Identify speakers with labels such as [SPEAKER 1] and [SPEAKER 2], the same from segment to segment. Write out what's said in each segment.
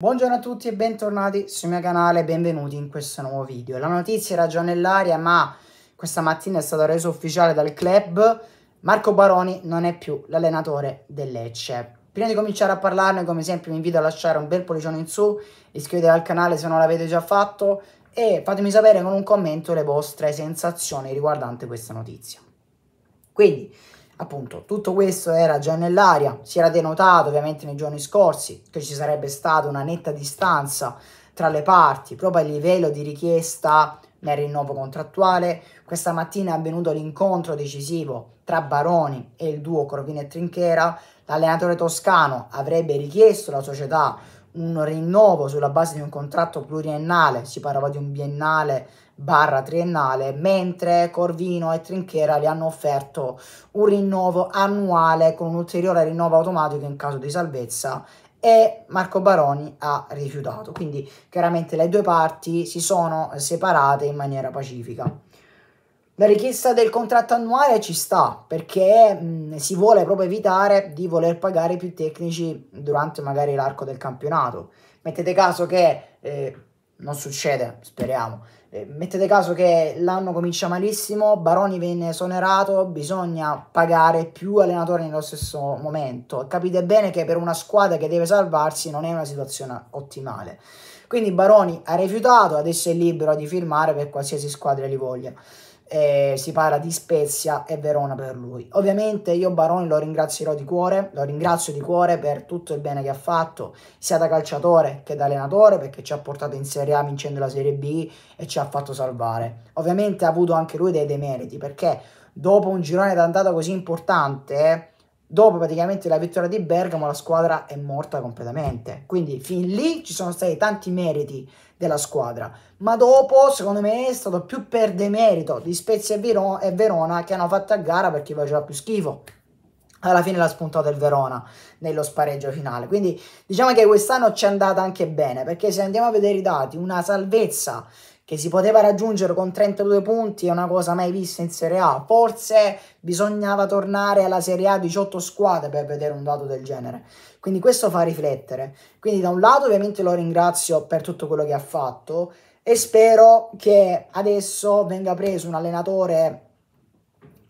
[SPEAKER 1] Buongiorno a tutti e bentornati sul mio canale, benvenuti in questo nuovo video. La notizia era già nell'aria ma questa mattina è stata resa ufficiale dal club, Marco Baroni non è più l'allenatore del Lecce. Prima di cominciare a parlarne, come sempre, vi invito a lasciare un bel pollicione in su, iscrivetevi al canale se non l'avete già fatto e fatemi sapere con un commento le vostre sensazioni riguardanti questa notizia. Quindi, Appunto, tutto questo era già nell'aria, si era denotato ovviamente nei giorni scorsi che ci sarebbe stata una netta distanza tra le parti, proprio a livello di richiesta nel rinnovo contrattuale. Questa mattina è avvenuto l'incontro decisivo tra Baroni e il duo Corvino e Trinchera. L'allenatore toscano avrebbe richiesto alla società un rinnovo sulla base di un contratto pluriennale, si parlava di un biennale barra triennale, mentre Corvino e Trinchera gli hanno offerto un rinnovo annuale con un ulteriore rinnovo automatico in caso di salvezza e Marco Baroni ha rifiutato. Quindi chiaramente le due parti si sono separate in maniera pacifica. La richiesta del contratto annuale ci sta perché mh, si vuole proprio evitare di voler pagare più tecnici durante magari l'arco del campionato. Mettete caso che eh, non succede, speriamo. Eh, mettete caso che l'anno comincia malissimo, Baroni viene esonerato, bisogna pagare più allenatori nello stesso momento. Capite bene che per una squadra che deve salvarsi non è una situazione ottimale. Quindi Baroni ha rifiutato, adesso è libero di firmare per qualsiasi squadra li voglia eh, si parla di Spezia e Verona per lui. Ovviamente io Baroni lo ringrazierò di cuore, lo ringrazio di cuore per tutto il bene che ha fatto, sia da calciatore che da allenatore, perché ci ha portato in Serie A vincendo la Serie B e ci ha fatto salvare. Ovviamente ha avuto anche lui dei demeriti, perché dopo un girone d'andata così importante dopo praticamente la vittoria di Bergamo la squadra è morta completamente. Quindi fin lì ci sono stati tanti meriti della squadra, ma dopo secondo me è stato più per demerito di Spezia e, Verona che hanno fatto a gara perché faceva più schifo. Alla fine l'ha spuntato il Verona nello spareggio finale. Quindi diciamo che quest'anno ci è andata anche bene perché se andiamo a vedere i dati, una salvezza che si poteva raggiungere con 32 punti è una cosa mai vista in Serie A. Forse bisognava tornare alla Serie A 18 squadre per vedere un dato del genere. Quindi questo fa riflettere. Quindi da un lato ovviamente lo ringrazio per tutto quello che ha fatto e spero che adesso venga preso un allenatore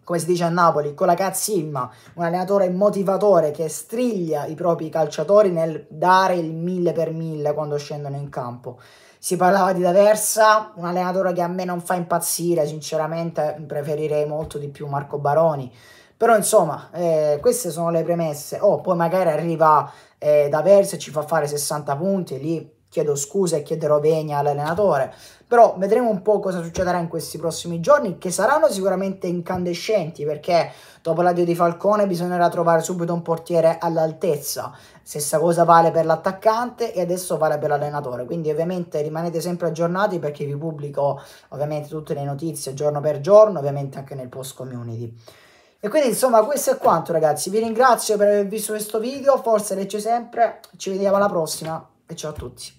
[SPEAKER 1] come si dice a Napoli, con la cazzimma, un allenatore motivatore che striglia i propri calciatori nel dare il mille per mille quando scendono in campo. Si parlava di D'Aversa, un allenatore che a me non fa impazzire, sinceramente preferirei molto di più Marco Baroni. Però insomma, eh, queste sono le premesse. Oh, poi magari arriva eh, D'Aversa e ci fa fare 60 punti e lì chiedo scusa e chiederò venia all'allenatore. Però vedremo un po' cosa succederà in questi prossimi giorni, che saranno sicuramente incandescenti, perché dopo l'addio di Falcone bisognerà trovare subito un portiere all'altezza. Stessa cosa vale per l'attaccante e adesso vale per l'allenatore. Quindi ovviamente rimanete sempre aggiornati perché vi pubblico ovviamente tutte le notizie giorno per giorno, ovviamente anche nel post community. E quindi insomma questo è quanto ragazzi, vi ringrazio per aver visto questo video, forza legge sempre, ci vediamo alla prossima e ciao a tutti.